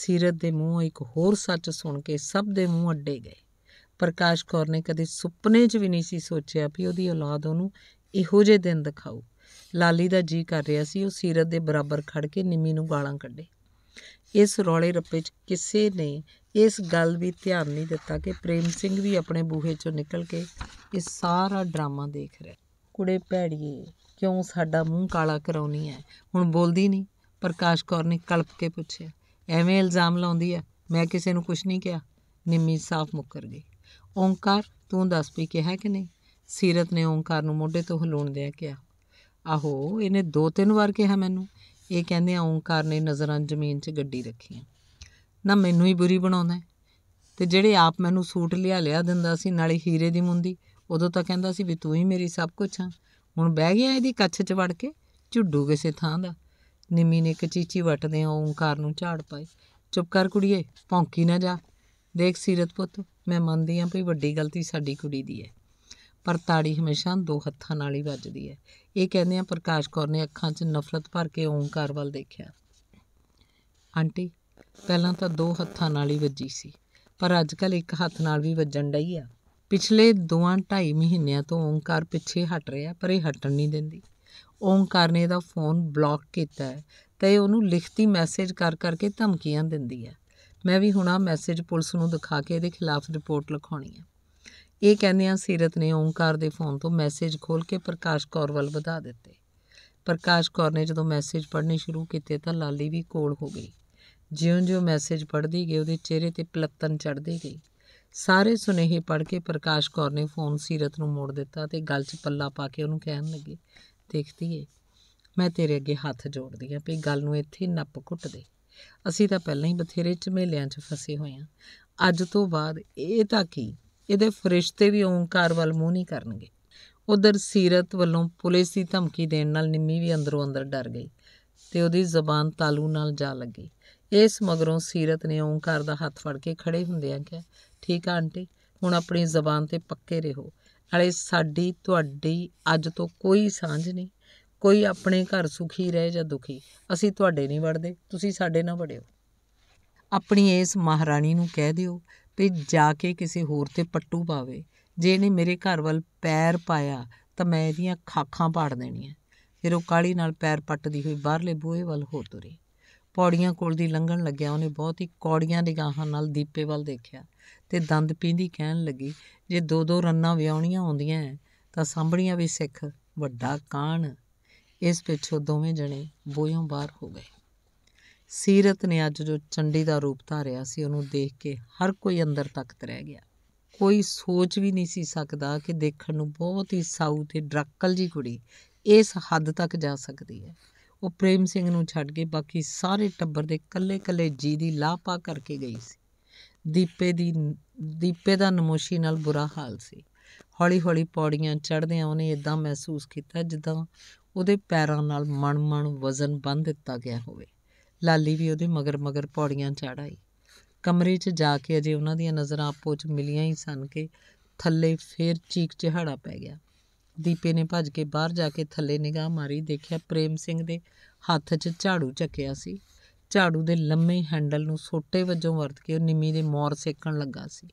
ਸੀਰਤ ਦੇ ਮੂੰਹੋਂ ਇੱਕ ਹੋਰ ਸੱਚ ਸੁਣ ਕੇ ਸਭ ਦੇ ਮੂੰਹ ਅੱਡੇ ਗਏ ਪ੍ਰਕਾਸ਼ ਕੌਰ ਨੇ ਕਦੇ ਸੁਪਨੇ 'ਚ ਵੀ ਨਹੀਂ ਸੀ ਸੋਚਿਆ ਵੀ ਉਹਦੀ ਔਲਾਦ ਉਹਨੂੰ ਇਹੋ ਜਿਹੇ ਦਿਨ ਦਿਖਾਉ ਲਾਲੀ ਦਾ ਜੀ ਕਰ ਰਿਹਾ ਸੀ ਉਹ ਸੀਰਤ ਦੇ ਬਰਾਬਰ ਖੜ ਕੇ ਨਿੰਮੀ ਨੂੰ ਗਾਲਾਂ ਕੱਢੇ ਇਸ ਰੌਲੇ ਰੱਪੇ 'ਚ ਕਿਸੇ ਨੇ ਇਸ ਗੱਲ ਵੀ ਧਿਆਨ ਨਹੀਂ ਦਿੱਤਾ ਕਿ ਪ੍ਰੇਮ ਸਿੰਘ ਵੀ ਆਪਣੇ ਬੂਹੇ 'ਚੋਂ ਨਿਕਲ ਕੇ ਇਹ ਸਾਰਾ ਡਰਾਮਾ ਦੇਖ ਰਿਹਾ ਕੁੜੇ ਭੈੜੀਏ ਕਿਉਂ ਸਾਡਾ ਮੂੰਹ ਕਾਲਾ ਕਰਾਉਣੀ ਹੈ ਹੁਣ ਬੋਲਦੀ ਨਹੀਂ ਪ੍ਰਕਾਸ਼ ਕੌਰ ਨੇ ਕਲਪ ਕੇ ਪੁੱਛਿਆ ਐਵੇਂ ਇਲਜ਼ਾਮ ਲਾਉਂਦੀ ਆ ਮੈਂ ਕਿਸੇ ਨੂੰ ਕੁਝ ਨਹੀਂ ਕਿਹਾ ਨਿੰਮੀ ਸਾਫ਼ ਮੁੱਕਰ ਗਈ ਓੰਕਾਰ ਤੂੰ ਦੱਸ ਵੀ ਕਿਹਾ ਕਿ ਨਹੀਂ ਸੀਰਤ ਨੇ ਓੰਕਾਰ ਨੂੰ ਮੋਢੇ ਤੋਂ ਹਲੂਣ ਦਿਆ ਕਿਹਾ ਆਹੋ ਇਹਨੇ ਦੋ ਤਿੰਨ ਵਾਰ ਕਿਹਾ ਮੈਨੂੰ ਇਹ ਕਹਿੰਦੇ ਆ ਓੰਕਾਰ ਨੇ ਨਜ਼ਰਾਂ ਜ਼ਮੀਨ 'ਚ ਗੱਡੀ ਰੱਖੀਆਂ ਨਾ ਮੈਨੂੰ ਹੀ ਬੁਰੀ ਬਣਾਉਂਦਾ ਤੇ ਜਿਹੜੇ ਆਪ ਮੈਨੂੰ ਸੂਟ ਲਿਆ ਲਿਆ ਦਿੰਦਾ ਸੀ ਨਾਲੇ ਹੀਰੇ ਦੀ ਮੁੰਦੀ ਉਦੋਂ ਤਾਂ ਕਹਿੰਦਾ ਸੀ ਵੀ ਤੂੰ ਹੀ ਮੇਰੀ ਸਭ ਕੁਝ ਆ ਹੁਣ ਬਹਿ ਗਿਆ ਇਹਦੀ ਕੱਛ 'ਚ ਵੜ ਕੇ ਝੁੱਡੂ ਕਿਸੇ ਥਾਂ ਦਾ ਨਿੰਮੀ ਨੇ ਕਚੀਚੀ ਵਟਦੇ ਓੰਕਾਰ ਨੂੰ ਝਾੜ ਪਾਈ ਚੁੱਪ ਕਰ ਕੁੜੀਏ ਭੌਂਕੀ ਨਾ ਜਾ ਦੇਖ ਸੀਰਤ ਪੁੱਤ ਮੈਂ ਮੰਨਦੀ ਆਂ ਭਈ ਵੱਡੀ ਗਲਤੀ ਸਾਡੀ ਕੁੜੀ ਦੀ ਹੈ ਪਰ ਤਾੜੀ ਹਮੇਸ਼ਾ ਦੋ ਹੱਥਾਂ ਨਾਲ ਹੀ ਵੱਜਦੀ ਹੈ ਇਹ ਕਹਿੰਦੇ ਆ ਪ੍ਰਕਾਸ਼ ਕੌਰ ਨੇ ਅੱਖਾਂ 'ਚ ਨਫ਼ਰਤ ਭਰ ਕੇ ਓੰਕਾਰ ਵੱਲ ਦੇਖਿਆ ਆਂਟੀ ਪਹਿਲਾਂ ਤਾਂ ਦੋ ਹੱਥਾਂ ਨਾਲ ਹੀ ਵੱਜੀ ਸੀ ਪਰ ਅੱਜ ਕੱਲ ਇੱਕ ਹੱਥ ਨਾਲ ਵੀ ਵੱਜਣ ਡਈ ਆ ਪਿਛਲੇ 2 ਢਾਈ ਮਹੀਨਿਆਂ ਤੋਂ ਓੰਕਾਰ ਪਿੱਛੇ ਹਟ ਰਿਹਾ ਪਰ ਇਹ ਹਟਣ ਨਹੀਂ ਦਿੰਦੀ ਓਮਕਾਰ ਨੇ ਇਹਦਾ ਫੋਨ ਬਲੌਕ ਕੀਤਾ ਹੈ ਤੇ ਉਹਨੂੰ ਲਿਖਤੀ ਮੈਸੇਜ ਕਰ ਕਰਕੇ ਧਮਕੀਆਂ ਦਿੰਦੀ ਹੈ ਮੈਂ ਵੀ ਹੁਣ ਆ ਮੈਸੇਜ ਪੁਲਿਸ ਨੂੰ ਦਿਖਾ ਕੇ ਇਹਦੇ ਖਿਲਾਫ ਰਿਪੋਰਟ ਲਿਖਾਉਣੀ ਹੈ ਇਹ ਕਹਿੰਦੇ ਆ ਸੀਰਤ ਨੇ ਓਮਕਾਰ ਦੇ ਫੋਨ ਤੋਂ ਮੈਸੇਜ ਖੋਲ ਕੇ ਪ੍ਰਕਾਸ਼ ਕੌਰ ਵੱਲ ਵਧਾ ਦਿੱਤੇ ਪ੍ਰਕਾਸ਼ ਕੌਰ ਨੇ ਜਦੋਂ ਮੈਸੇਜ ਪੜ੍ਹਨੇ ਸ਼ੁਰੂ ਕੀਤੇ ਤਾਂ ਲਾਲੀ ਵੀ ਕੋਲ ਹੋ ਗਈ ਜਿਉਂ-ਜਿਉਂ ਮੈਸੇਜ ਪੜ੍ਹਦੀ ਗਈ ਉਹਦੇ ਚਿਹਰੇ ਤੇ ਪਲੱਤਨ ਚੜ੍ਹਦੀ ਗਈ ਸਾਰੇ ਸੁਨੇਹੇ ਪੜ੍ਹ ਕੇ ਪ੍ਰਕਾਸ਼ ਕੌਰ ਨੇ ਫੋਨ ਸੀਰਤ ਨੂੰ ਮੋੜ ਦਿੱਤਾ ਤੇ ਗੱਲ 'ਚ ਪੱਲਾ ਪਾ ਕੇ ਉਹਨੂੰ ਕਹਿਣ ਲੱਗੀ ਦੇਖਦੀ ਏ ਮੈਂ ਤੇਰੇ ਅੱਗੇ ਹੱਥ ਜੋੜਦੀ ਆ ਵੀ ਗੱਲ ਨੂੰ ਇੱਥੇ ਨੱਪ ਘੁੱਟ ਦੇ ਅਸੀਂ ਤਾਂ ਪਹਿਲਾਂ ਹੀ ਬਥੇਰੇ ਝਮੇਲਿਆਂ 'ਚ ਫਸੇ ਹੋਏ ਆ ਅੱਜ ਤੋਂ ਬਾਅਦ ਇਹ ਤਾਂ ਕੀ ਇਹਦੇ ਫਰਿਸ਼ਤੇ ਵੀ ਓੰਕਾਰ ਵੱਲ ਮੂੰਹ ਨਹੀਂ ਕਰਨਗੇ ਉਧਰ ਸੀਰਤ ਵੱਲੋਂ ਪੁਲਿਸ ਦੀ ਧਮਕੀ ਦੇਣ ਨਾਲ ਨਿੰਮੀ ਵੀ ਅੰਦਰੋਂ ਅੰਦਰ ਡਰ ਗਈ ਤੇ ਉਹਦੀ ਜ਼ਬਾਨ ਤਾਲੂ ਨਾਲ ਜਾ ਲੱਗੀ ਇਸ ਮਗਰੋਂ ਸੀਰਤ ਨੇ ਓੰਕਾਰ ਦਾ ਹੱਥ ਫੜ ਕੇ ਖੜੇ ਹੁੰਦਿਆਂ ਕਿਹਾ ਠੀਕ ਆ ਆਂਟੀ ਹੁਣ ਆਪਣੀ ਜ਼ਬਾਨ ਤੇ ਪੱਕੇ ਰਹੋ ਹਲੇ ਸਾਡੀ ਤੁਹਾਡੀ ਅੱਜ ਤੋਂ ਕੋਈ ਸਾਂਝ ਨਹੀਂ ਕੋਈ ਆਪਣੇ ਘਰ ਸੁਖੀ ਰਹੇ ਜਾਂ ਦੁਖੀ ਅਸੀਂ ਤੁਹਾਡੇ ਨਹੀਂ ਵੜਦੇ ਤੁਸੀਂ ਸਾਡੇ ਨਾਲ ਵੜਿਓ ਆਪਣੀ ਇਸ ਮਹਾਰਾਣੀ ਨੂੰ ਕਹਿ ਦਿਓ ਵੀ ਜਾ ਕੇ ਕਿਸੇ ਹੋਰ ਤੇ ਪੱਟੂ ਪਾਵੇ ਜੇ ਇਹਨੇ ਮੇਰੇ ਘਰ ਵੱਲ ਪੈਰ ਪਾਇਆ ਤਾਂ ਮੈਂ ਇਹਦੀਆਂ ਖਾਖਾਂ ਪਾੜ ਦੇਣੀਆਂ ਫਿਰ ਉਹ ਕਾਲੀ ਨਾਲ ਪੈਰ ਪੱਟਦੀ ਹੋਈ ਬਾਹਰਲੇ ਬੂਹੇ ਵੱਲ ਹੋ ਤੁਰੀ ਪੌੜੀਆਂ ਕੋਲ ਦੀ ਲੰਘਣ ਲੱਗਿਆ ਉਹਨੇ ਬਹੁਤ ਹੀ ਕੌੜੀਆਂ ਨਿਗਾਹਾਂ ਨਾਲ ਦੀਪੇ ਵੱਲ ਦੇਖਿਆ ਤੇ ਦੰਦ ਪੀਂਦੀ ਕਹਿਣ ਲੱਗੀ ਜੇ ਦੋ ਦੋ ਰੰਨਾਂ ਵਿਆਉਣੀਆਂ ਆਉਂਦੀਆਂ ਤਾਂ ਸਾਂਭਣੀਆਂ ਵੀ ਸਿੱਖ ਵੱਡਾ ਕਾਣ ਇਸ ਪਿੱਛੋਂ ਦੋਵੇਂ ਜਣੇ ਬੋਇਓਂ ਬਾਹਰ ਹੋ ਗਏ ਸੀਰਤ ਨੇ ਅੱਜ ਜੋ ਚੰਡੀ ਦਾ ਰੂਪ ਧਾਰਿਆ ਸੀ ਉਹਨੂੰ ਦੇਖ ਕੇ ਹਰ ਕੋਈ ਅੰਦਰ ਤੱਕਤ ਰਹਿ ਗਿਆ ਕੋਈ ਸੋਚ ਵੀ ਨਹੀਂ ਸੀ ਸਕਦਾ ਕਿ ਦੇਖਣ ਨੂੰ ਬਹੁਤ ਹੀ ਸਾਊ ਤੇ ਡਰਕਲ ਜੀ ਕੁੜੀ ਇਸ ਹੱਦ ਤੱਕ ਜਾ ਸਕਦੀ ਹੈ ਉਹ ਪ੍ਰੇਮ ਸਿੰਘ ਨੂੰ ਛੱਡ ਕੇ ਬਾਕੀ ਸਾਰੇ ਟੱਬਰ ਦੇ ਕੱਲੇ-ਕੱਲੇ ਜੀ ਦੀ ਲਾਪਾ ਕਰਕੇ ਗਈ ਸੀ ਦੀਪੇ ਦੀ ਦੀਪੇ ਦਾ ਨਮੋਸ਼ੀ ਨਾਲ ਬੁਰਾ ਹਾਲ ਸੀ ਹੌਲੀ-ਹੌਲੀ ਪੌੜੀਆਂ ਚੜ੍ਹਦਿਆਂ ਉਹਨੇ ਇਦਾਂ ਮਹਿਸੂਸ ਕੀਤਾ ਜਿੱਦਾਂ ਉਹਦੇ ਪੈਰਾਂ ਨਾਲ ਮਣ-ਮਣ ਵਜ਼ਨ ਬੰਨ ਦਿੱਤਾ ਗਿਆ ਹੋਵੇ ਲਾਲੀ ਵੀ ਉਹਦੇ ਮਗਰ-ਮਗਰ ਪੌੜੀਆਂ ਚੜਾਈ ਆਈ ਕਮਰੇ 'ਚ ਜਾ ਕੇ ਅਜੇ ਉਹਨਾਂ ਦੀਆਂ ਨਜ਼ਰਾਂ ਆਪੋ 'ਚ ਮਿਲੀਆਂ ਹੀ ਸਨ ਕਿ ਥੱਲੇ ਫੇਰ ਚੀਕ ਚਿਹਾੜਾ ਪੈ ਗਿਆ ਦੀਪੇ ਨੇ ਭੱਜ ਕੇ ਬਾਹਰ ਜਾ ਕੇ ਥੱਲੇ ਨਿਗਾਹ ਮਾਰੀ ਦੇਖਿਆ ਪ੍ਰੇਮ ਸਿੰਘ ਦੇ ਹੱਥ 'ਚ ਝਾੜੂ ਚੱਕਿਆ ਸੀ ਝਾੜੂ ਦੇ ਲੰਮੇ ਹੈਂਡਲ ਨੂੰ ਸੋਟੇ ਵਜੋਂ ਵਰਤ ਕੇ ਉਹ ਨਿੰਮੀ ਦੇ ਮੋਰ ਸੇਕਣ ਲੱਗਾ ਸੀ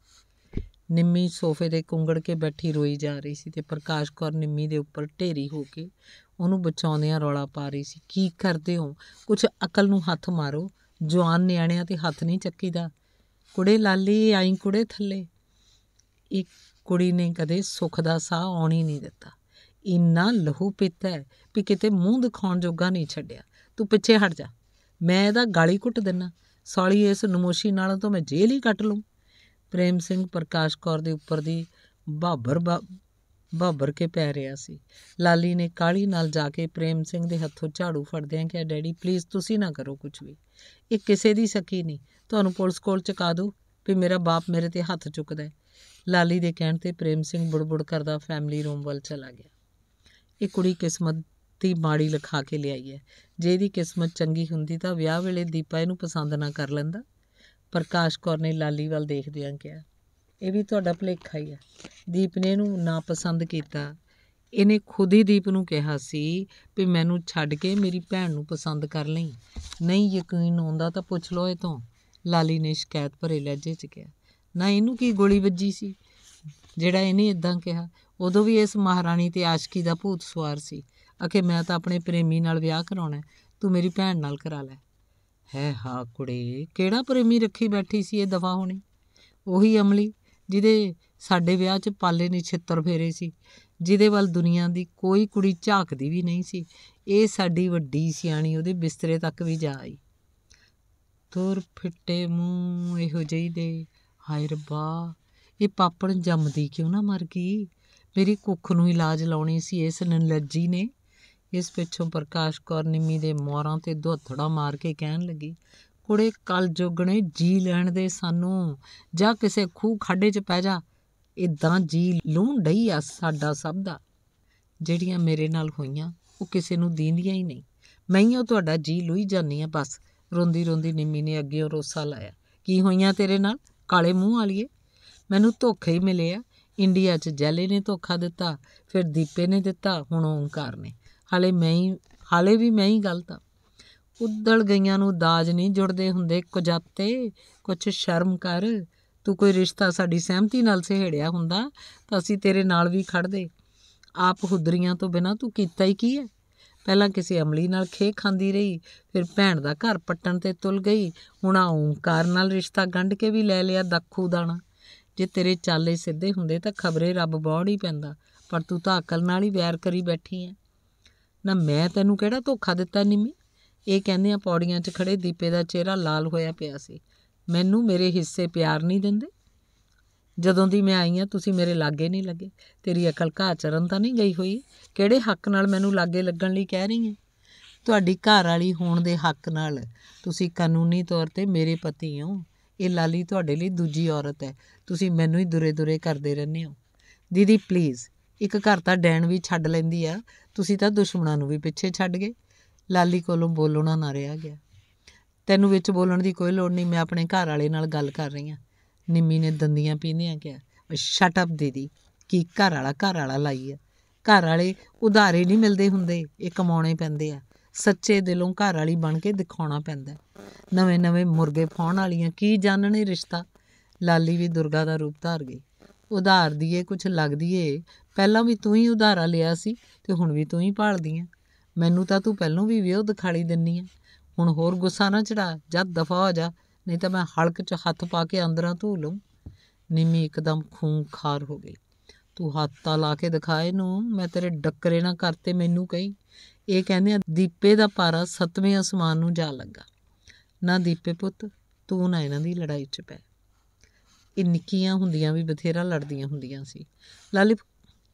ਨਿੰਮੀ ਸੋਫੇ ਦੇ ਕੁੰਗੜ ਕੇ ਬੈਠੀ ਰੋਈ ਜਾ ਰਹੀ ਸੀ ਤੇ ਪ੍ਰਕਾਸ਼ ਕੌਰ ਨਿੰਮੀ ਦੇ ਉੱਪਰ ਢੇਰੀ ਹੋ ਕੇ ਉਹਨੂੰ ਬਚਾਉਂਦਿਆਂ ਰੌਲਾ ਪਾ ਰਹੀ ਸੀ ਕੀ ਕਰਦੇ ਹੋ ਕੁਝ ਅਕਲ ਨੂੰ ਹੱਥ ਮਾਰੋ ਜਵਾਨ ਨਿਆਣਿਆਂ ਤੇ ਹੱਥ ਨਹੀਂ ਚੱਕੀਦਾ ਕੁੜੇ ਲਾਲੀ ਆਈ ਕੁੜੇ ਥੱਲੇ ਇੱਕ ਕੁੜੀ ਨੇ ਕਦੇ ਸੁੱਖ ਦਾ ਸਾਹ ਆਉਣ ਹੀ ਨਹੀਂ ਦਿੱਤਾ ਇੰਨਾ ਲਹੂ ਪੀਤਾ ਵੀ ਕਿਤੇ ਮੂੰਹ ਦਿਖਾਉਣ ਜੋਗਾ ਨਹੀਂ ਛੱਡਿਆ ਤੂੰ ਪਿੱਛੇ ਹਟ ਜਾ ਮੈਂ ਇਹਦਾ ਗਾਲੀ ਕੁੱਟ ਦਿੰਨਾ ਸਾਲੀ ਇਸ ਨਮੋਸ਼ੀ ਨਾਲ ਤੋਂ ਮੈਂ ਜੇਲ੍ਹ ਹੀ ਕੱਟ ਲੂੰ ਪ੍ਰੇਮ ਸਿੰਘ ਪ੍ਰਕਾਸ਼ ਕੌਰ ਦੇ ਉੱਪਰ ਦੀ ਬਾਬਰ ਬਾਬਰ ਕੇ ਪੈ ਰਿਆ ਸੀ ਲਾਲੀ ਨੇ ਕਾਲੀ ਨਾਲ ਜਾ ਕੇ ਪ੍ਰੇਮ ਸਿੰਘ ਦੇ ਹੱਥੋਂ ਝਾੜੂ ਫੜਦਿਆਂ ਕਿਹਾ ਡੈਡੀ ਪਲੀਜ਼ ਤੁਸੀਂ ਨਾ ਕਰੋ ਕੁਝ ਵੀ ਇਹ ਕਿਸੇ ਦੀ ਸਕੀ ਨਹੀਂ ਤੁਹਾਨੂੰ ਪੁਲਿਸ ਕੋਲ ਚਕਾ ਦੋ ਵੀ ਮੇਰਾ ਬਾਪ ਮੇਰੇ ਤੇ ਹੱਥ ਚੁੱਕਦਾ ਹੈ ਲਾਲੀ ਦੇ ਕਹਿਣ ਤੇ ਪ੍ਰੇਮ ਸਿੰਘ ਬੁੜਬੁੜ ਕਰਦਾ ਫੈਮਿਲੀ ਰੂਮ ਵੱਲ ਚਲਾ ਗਿਆ ਇਹ ਕੁੜੀ ਕਿਸਮਤ ਦੀ ਮਾੜੀ ਲਿਖਾ ਕੇ ਲਿਆਈ ਹੈ ਜੇ ਇਹਦੀ ਕਿਸਮਤ ਚੰਗੀ ਹੁੰਦੀ ਤਾਂ ਵਿਆਹ ਵੇਲੇ ਦੀਪਾ ਇਹਨੂੰ ਪਸੰਦ ਨਾ ਕਰ ਲੈਂਦਾ ਪ੍ਰਕਾਸ਼ ਕੌਰ ਨੇ ਲਾਲੀ ਵੱਲ ਦੇਖਦਿਆਂ ਕਿਹਾ ਇਹ ਵੀ ਤੁਹਾਡਾ ਭਲੇਖਾ ਹੀ ਹੈ ਦੀਪ ਨੇ ਇਹਨੂੰ ਨਾ ਪਸੰਦ ਕੀਤਾ ਇਹਨੇ ਖੁਦ ਹੀ ਦੀਪ ਨੂੰ ਕਿਹਾ ਸੀ ਵੀ ਮੈਨੂੰ ਛੱਡ ਕੇ ਮੇਰੀ ਭੈਣ ਨੂੰ ਪਸੰਦ ਕਰ ਲਈ ਨਹੀਂ ਯਕੀਨ ਆਉਂਦਾ ਤਾਂ ਪੁੱਛ ਲਓ ਇਹ ਤੋਂ ਲਾਲੀ ਨੇ ਸ਼ਿਕਾਇਤ ਭਰੇ ਲਹਿਜੇ 'ਚ ਕਿਹਾ ਨਾ ਇਹਨੂੰ ਕੀ ਗੋਲੀ ਵੱਜੀ ਸੀ ਜਿਹੜਾ ਇਹਨੇ ਇਦਾਂ ਕਿਹਾ ਉਦੋਂ ਵੀ ਇਸ ਮਹਾਰਾਣੀ ਤੇ ਆਸ਼ਕੀ ਦਾ ਭੂਤ ਸਵਾਰ ਸੀ ਅਖੇ ਮੈਂ ਤਾਂ ਆਪਣੇ ਪ੍ਰੇਮੀ ਨਾਲ ਵਿਆਹ ਕਰਾਉਣਾ ਤੂੰ ਮੇਰੀ ਭੈਣ ਨਾਲ ਕਰਾ ਲੈ ਹੈ ਹਾ ਕੁੜੇ ਕਿਹੜਾ ਪ੍ਰੇਮੀ ਰੱਖੀ ਬੈਠੀ ਸੀ ਇਹ ਦਫਾ ਹੋਣੀ ਉਹੀ ਅਮਲੀ ਜਿਹਦੇ ਸਾਡੇ ਵਿਆਹ 'ਚ ਪਾਲੇ ਨਹੀਂ ਛਿੱਤਰ ਫੇਰੇ ਸੀ ਜਿਹਦੇ ਵੱਲ ਦੁਨੀਆ ਦੀ ਕੋਈ ਕੁੜੀ ਝਾਕਦੀ ਵੀ ਨਹੀਂ ਸੀ ਇਹ ਸਾਡੀ ਵੱਡੀ ਸਿਆਣੀ ਉਹਦੇ ਬਿਸਤਰੇ ਤੱਕ ਵੀ ਜਾ ਆਈ ਤੁਰ ਫਿੱਟੇ ਮੂੰਹ ਇਹੋ ਜਿਹੀ ਦੇ ਹਾਏ ਰੱਬਾ ਇਹ ਪਾਪੜ ਜੰਮਦੀ ਕਿਉਂ ਨਾ ਮਰ ਗਈ ਮੇਰੀ ਕੁੱਖ ਨੂੰ ਇਲਾਜ ਲਾਉਣੀ ਸੀ ਇਸ ਨਲੱਜੀ ਨੇ ਇਸ ਪਿੱਛੋਂ ਪ੍ਰਕਾਸ਼ ਕੌਰ ਨਿੰਮੀ ਦੇ ਮੋਹਰਾਂ ਤੇ ਦੁਹੱਥੜਾ ਮਾਰ ਕੇ ਕਹਿਣ ਲੱਗੀ ਕੁੜੇ ਕਲ ਜੋਗਣੇ ਜੀ ਲੈਣ ਦੇ ਸਾਨੂੰ ਜਾਂ ਕਿਸੇ ਖੂਹ ਖਾਡੇ 'ਚ ਪੈ ਜਾ ਇਦਾਂ ਜੀ ਲੂੰ ਡਈ ਆ ਸਾਡਾ ਸਭ ਦਾ ਜਿਹੜੀਆਂ ਮੇਰੇ ਨਾਲ ਹੋਈਆਂ ਉਹ ਕਿਸੇ ਨੂੰ ਦੀਂਦੀਆਂ ਹੀ ਨਹੀਂ ਮੈਂ ਹੀ ਉਹ ਤੁਹਾਡਾ ਜੀ ਲੂਈ ਜਾਨੀ ਆ ਬਸ ਰੋਂਦੀ ਰੋਂਦੀ ਨਿੰਮੀ ਨੇ ਅੱਗੇ ਰੋਸਾ ਲਾਇਆ ਕੀ ਹੋਈਆਂ ਤੇਰੇ ਨਾਲ ਕਾਲੇ ਮੂੰਹ ਵਾਲੀਏ ਮੈਨੂੰ ਧੋਖੇ ਹੀ ਮਿਲੇ ਆ ਇੰਡੀਆ 'ਚ ਜੈਲੇ ਨੇ ਧੋਖਾ ਦਿੱਤਾ ਫਿਰ ਦੀਪੇ ਨੇ ਦਿੱਤਾ ਹੁਣ ਓਂਕਾਰ ਨੇ ਹਾਲੇ ਮੈਂ ਹੀ ਹਾਲੇ ਵੀ ਮੈਂ ਹੀ ਗਲਤ ਆ ਉੱਦਲ ਗਈਆਂ ਨੂੰ ਦਾਜ ਨਹੀਂ ਜੁੜਦੇ ਹੁੰਦੇ ਕੁਜਾਤੇ ਕੁਛ ਸ਼ਰਮ ਕਰ ਤੂੰ ਕੋਈ ਰਿਸ਼ਤਾ ਸਾਡੀ ਸਹਿਮਤੀ ਨਾਲ ਸਹਿੜਿਆ ਹੁੰਦਾ ਤਾਂ ਅਸੀਂ ਤੇਰੇ ਨਾਲ ਵੀ ਖੜਦੇ ਆਪ ਹੁਦਰੀਆਂ ਤੋਂ ਬਿਨਾ ਤੂੰ ਕੀਤਾ ਹੀ ਕੀ ਹੈ ਪਹਿਲਾਂ ਕਿਸੇ ਅਮਲੀ ਨਾਲ ਖੇ ਖਾਂਦੀ ਰਹੀ ਫਿਰ ਭੈਣ ਦਾ ਘਰ ਪੱਟਣ ਤੇ ਤੁਲ ਗਈ ਹੁਣ ਆ ਨਾਲ ਰਿਸ਼ਤਾ ਗੰਢ ਕੇ ਵੀ ਲੈ ਲਿਆ ਦੱਖੂ ਦਾਣਾ ਜੇ ਤੇਰੇ ਚਾਲੇ ਸਿੱਧੇ ਹੁੰਦੇ ਤਾਂ ਖਬਰੇ ਰੱਬ ਬੌੜ ਹੀ ਪੈਂਦਾ ਪਰ ਤੂੰ ਤਾਂ ਅਕਲ ਨਾਲ ਹੀ ਵੈਰ ਕਰੀ ਬੈਠੀ ਐ ਨਾ ਮੈਂ ਤੈਨੂੰ ਕਿਹੜਾ ਧੋਖਾ ਦਿੱਤਾ ਨਿੰਮੀ ਇਹ ਕਹਿੰਦੇ ਆ ਪੌੜੀਆਂ 'ਚ ਖੜੇ ਦੀਪੇ ਦਾ ਚਿਹਰਾ ਲਾਲ ਹੋਇਆ ਪਿਆ ਸੀ ਮੈਨੂੰ ਮੇਰੇ ਹਿੱਸੇ ਪਿਆਰ ਨਹੀਂ ਦਿੰਦੇ ਜਦੋਂ ਦੀ ਮੈਂ ਆਈ ਆ ਤੁਸੀਂ ਮੇਰੇ ਲਾਗੇ ਨਹੀਂ ਲੱਗੇ ਤੇਰੀ ਅਕਲ ਘਾ ਚਰਨ ਤਾਂ ਨਹੀਂ ਗਈ ਹੋਈ ਕਿਹੜੇ ਹੱਕ ਨਾਲ ਮੈਨੂੰ ਲਾਗੇ ਲੱਗਣ ਲਈ ਕਹਿ ਰਹੀ ਹੈ ਤੁਹਾਡੀ ਘਰ ਵਾਲੀ ਹੋਣ ਦੇ ਹੱਕ ਨਾਲ ਤੁਸੀਂ ਕਾਨੂੰਨੀ ਤੌਰ ਤੇ ਮੇਰੇ ਪਤੀ ਹੋ ਇਹ ਲਾਲੀ ਤੁਹਾਡੇ ਲਈ ਦੂਜੀ ਔਰਤ ਹੈ ਤੁਸੀਂ ਮੈਨੂੰ ਹੀ ਦੁਰੇ ਦੁਰੇ ਕਰਦੇ ਰਹਿੰਦੇ ਹੋ ਦੀਦੀ ਪਲੀਜ਼ ਇੱਕ ਘਰ ਤਾਂ ਡੈਣ ਵੀ ਛੱਡ ਲੈਂਦੀ ਆ ਤੁਸੀਂ ਤਾਂ ਦੁਸ਼ਮਣਾਂ ਨੂੰ ਵੀ ਪਿੱਛੇ ਛੱਡ ਗਏ ਲਾਲੀ ਕੋਲੋਂ ਬੋਲਣਾ ਨਾ ਰਿਹਾ ਗਿਆ ਤੈਨੂੰ ਵਿੱਚ ਬੋਲਣ ਦੀ ਕੋਈ ਲੋੜ ਨਹੀਂ ਮੈਂ ਆਪਣੇ ਘਰ ਵਾਲੇ ਨਾਲ ਗੱਲ ਕਰ ਰਹੀ ਹਾਂ ਨਿੰਮੀ ਨੇ ਦੰਦੀਆਂ ਪੀਂਦਿਆਂ ਕਿਹਾ ਸ਼ਟ ਅਪ ਦੀਦੀ ਕੀ ਘਰ ਵਾਲਾ ਘਰ ਵਾਲਾ ਲਾਈ ਆ ਘਰ ਵਾਲੇ ਉਧਾਰੇ ਨਹੀਂ ਮਿਲਦੇ ਹੁੰਦੇ ਇਹ ਕਮਾਉਣੇ ਪੈਂਦੇ ਆ ਸੱਚੇ ਦਿਲੋਂ ਘਰ ਵਾਲੀ ਬਣ ਕੇ ਦਿਖਾਉਣਾ ਪੈਂਦਾ ਨਵੇਂ ਨਵੇਂ ਮੁਰਗੇ ਫੌਣ ਵਾਲੀਆਂ ਕੀ ਜਾਣਨੇ ਰਿਸ਼ਤਾ ਲਾਲੀ ਵੀ ਦੁਰਗਾ ਦਾ ਰੂਪ ਧਾਰ ਗਈ ਉਧਾਰ ਦੀਏ ਕੁਝ ਲੱਗਦੀ ਏ ਪਹਿਲਾਂ ਵੀ ਤੂੰ ਹੀ ਉਧਾਰਾ ਲਿਆ ਸੀ ਤੇ ਹੁਣ ਵੀ ਤੂੰ ਹੀ ਭਾਲਦੀ ਆ ਮੈਨੂੰ ਤਾਂ ਤੂੰ ਪਹਿਲਾਂ ਵੀ ਵਿਉਹ ਦਿਖਾਲੀ ਦਿੰਨੀ ਆ ਹੁਣ ਹੋਰ ਗੁੱਸਾ ਨਾ ਚੜਾ ਜਦ ਦਫਾ ਹੋ ਜਾ ਨਹੀਂ ਤਾਂ ਮੈਂ ਹਲਕ 'ਚ ਹੱਥ ਪਾ ਕੇ ਅੰਦਰਾਂ ਧੋ ਲਵਾਂ ਨਿੰਮੀ ਇੱਕਦਮ ਖੂੰਖਾਰ ਹੋ ਗਈ ਤੂੰ ਹੱਥ ਤਾਂ ਲਾ ਕੇ ਦਿਖਾਏ ਨੂੰ ਮੈਂ ਤੇਰੇ ਡੱਕਰੇ ਨਾ ਕਰਤੇ ਮੈਨੂੰ ਕਹੀ ਇਹ ਕਹਿੰਦੇ ਆ ਦੀਪੇ ਦਾ ਪਾਰਾ ਸਤਵੇਂ ਅਸਮਾਨ ਨੂੰ ਜਾ ਲੱਗਾ ਨਾ ਦੀਪੇ ਪੁੱਤ ਤੂੰ ਨਾ ਇਹਨਾਂ ਦੀ ਲੜਾਈ 'ਚ ਪੈ ਇਹ ਨਿੱਕੀਆਂ ਹੁੰਦੀਆਂ ਵੀ ਬਥੇਰਾ ਲੜਦੀਆਂ ਹੁੰਦੀਆਂ ਸੀ ਲਾਲੀ